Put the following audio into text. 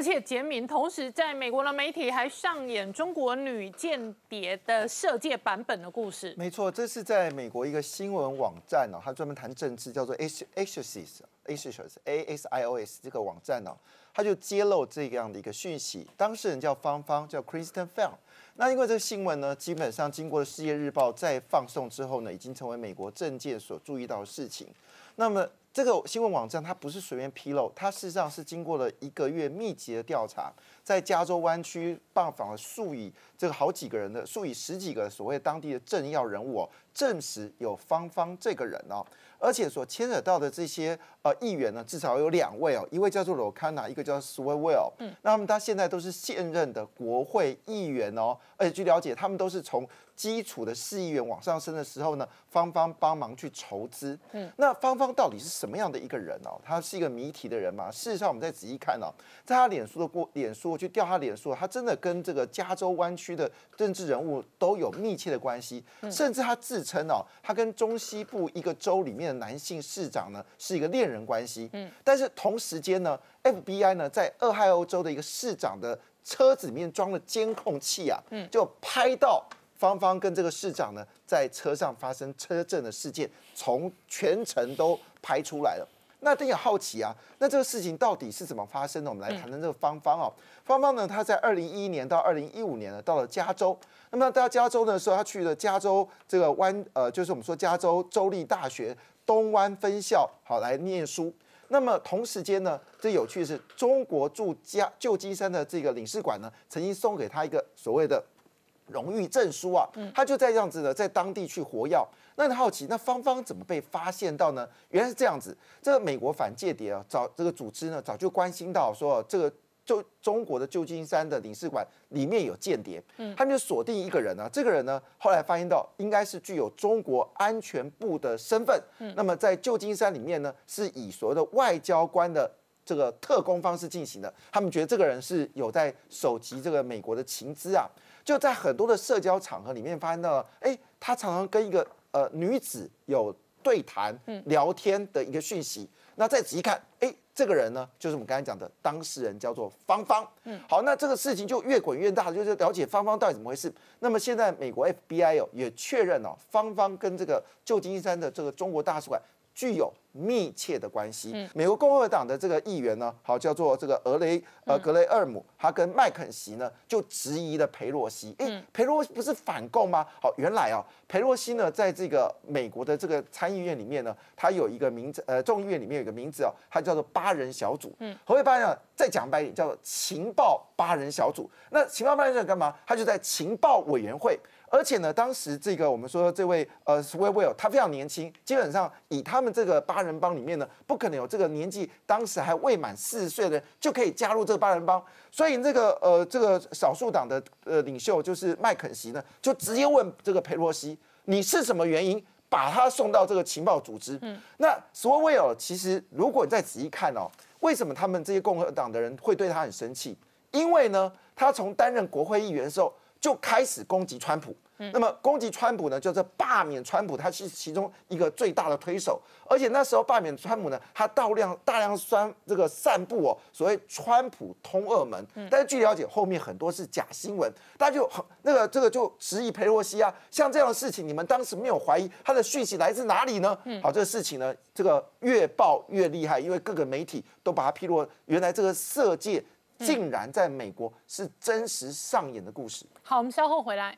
而且杰明同时在美国的媒体还上演中国女间谍的射界版本的故事。没错，这是在美国一个新闻网站哦，它专门谈政治，叫做 A A XUS。A S I O S 这个网站呢，它就揭露这样的一个讯息，当事人叫芳芳，叫 Kristen Fang。那因为这个新闻呢，基本上经过了《世界日报》再放送之后呢，已经成为美国政界所注意到的事情。那么这个新闻网站它不是随便披露，它事实上是经过了一个月密集的调查，在加州湾区拜访了数以这个好几个人的数以十几个所谓当地的政要人物哦。证实有芳芳这个人哦，而且所牵扯到的这些呃议员呢，至少有两位哦，一位叫做罗康纳，一个叫 s w e w e l l 嗯，那么他现在都是现任的国会议员哦，而且据了解，他们都是从。基础的四亿元往上升的时候呢，芳芳帮忙去筹资。嗯，那芳芳到底是什么样的一个人哦？他是一个谜题的人嘛？事实上，我们再仔细看哦，在他脸书的过脸书去调他脸书，他真的跟这个加州湾区的政治人物都有密切的关系，甚至他自称哦，他跟中西部一个州里面的男性市长呢是一个恋人关系。嗯，但是同时间呢，FBI 呢在俄亥俄州的一个市长的车子里面装了监控器啊，嗯，就拍到。芳芳跟这个市长呢，在车上发生车震的事件，从全程都拍出来了。那大家好奇啊，那这个事情到底是怎么发生的？我们来谈谈这个芳芳哦。芳芳呢，她在二零一一年到二零一五年呢，到了加州。那么到加州的时候，她去了加州这个湾，呃，就是我们说加州州立大学东湾分校，好来念书。那么同时间呢，最有趣的是，中国驻加旧金山的这个领事馆呢，曾经送给她一个所谓的。荣誉证书啊，他就在这样子的在当地去活药。那你好奇，那芳芳怎么被发现到呢？原来是这样子，这个美国反间谍啊，早这个组织呢早就关心到说，这个就中国的旧金山的领事馆里面有间谍，他们就锁定一个人呢。这个人呢后来发现到应该是具有中国安全部的身份，那么在旧金山里面呢是以所谓的外交官的。这个特工方式进行的，他们觉得这个人是有在搜集这个美国的情资啊，就在很多的社交场合里面发现到，哎，他常常跟一个呃女子有对谈、聊天的一个讯息。那再仔细看，哎，这个人呢，就是我们刚才讲的当事人，叫做芳芳。嗯，好，那这个事情就越滚越大，就是了解芳芳到底怎么回事。那么现在美国 FBI 哦也确认了，芳芳跟这个旧金山的这个中国大使馆具有。密切的关系，美国共和党的这个议员呢，好叫做这个俄雷呃格雷厄姆，他跟麦肯锡呢就质疑了佩洛西。哎，佩洛不是反共吗？好，原来啊，佩洛西呢在这个美国的这个参议院里面呢，他有一个名呃众议院里面有个名字啊，他叫做八人小组。嗯，何谓八人？再讲白一点，叫做情报八人小组。那情报八人小组干嘛？他就在情报委员会。而且呢，当时这个我们说这位呃 s w e r w e l l 他非常年轻，基本上以他们这个八八人帮里面呢，不可能有这个年纪当时还未满四十岁的就可以加入这个八人帮，所以这个呃这个少数党的呃领袖就是麦肯锡呢，就直接问这个佩洛西，你是什么原因把他送到这个情报组织？嗯，那所谓威尔其实如果你再仔细看哦，为什么他们这些共和党的人会对他很生气？因为呢，他从担任国会议员的时候就开始攻击川普。那么攻击川普呢，就是罢免川普，他是其中一个最大的推手。而且那时候罢免川普呢，他大量大量散这个散布哦，所谓川普通恶门。但是据了解，后面很多是假新闻，大家就很那个这个就质疑佩洛西啊，像这样的事情，你们当时没有怀疑他的讯息来自哪里呢？好，这个事情呢，这个越爆越厉害，因为各个媒体都把它披露，原来这个色戒竟然在美国是真实上演的故事。好，我们稍后回来。